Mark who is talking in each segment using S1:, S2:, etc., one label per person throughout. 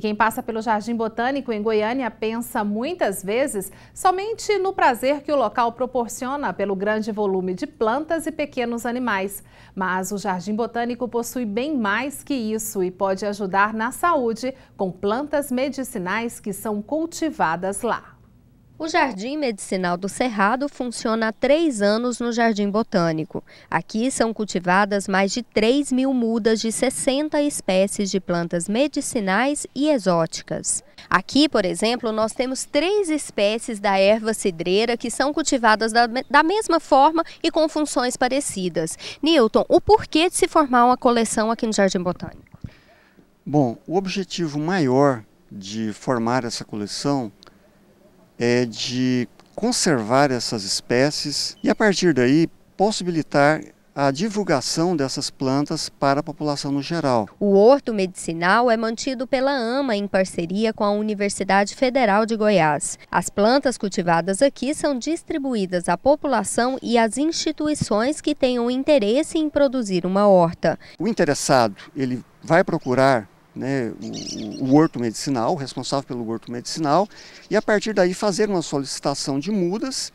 S1: Quem passa pelo Jardim Botânico em Goiânia pensa muitas vezes somente no prazer que o local proporciona pelo grande volume de plantas e pequenos animais. Mas o Jardim Botânico possui bem mais que isso e pode ajudar na saúde com plantas medicinais que são cultivadas lá. O Jardim Medicinal
S2: do Cerrado funciona há três anos no Jardim Botânico. Aqui são cultivadas mais de 3 mil mudas de 60 espécies de plantas medicinais e exóticas. Aqui, por exemplo, nós temos três espécies da erva cidreira que são cultivadas da, da mesma forma e com funções parecidas. Newton, o porquê de se formar uma coleção aqui no Jardim Botânico?
S3: Bom, o objetivo maior de formar essa coleção é de conservar essas espécies e a partir daí possibilitar a divulgação dessas plantas para a população no geral.
S2: O horto medicinal é mantido pela AMA em parceria com a Universidade Federal de Goiás. As plantas cultivadas aqui são distribuídas à população e às instituições que tenham interesse em produzir uma horta. O interessado, ele vai procurar né, o, o horto
S3: medicinal, responsável pelo horto medicinal, e a partir daí fazer uma solicitação de mudas.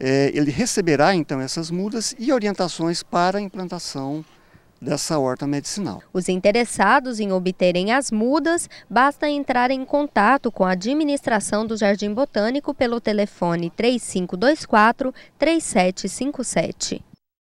S3: É, ele receberá então essas mudas e orientações para a implantação dessa horta medicinal.
S2: Os interessados em obterem as mudas, basta entrar em contato com a administração do Jardim Botânico pelo telefone 3524 3757.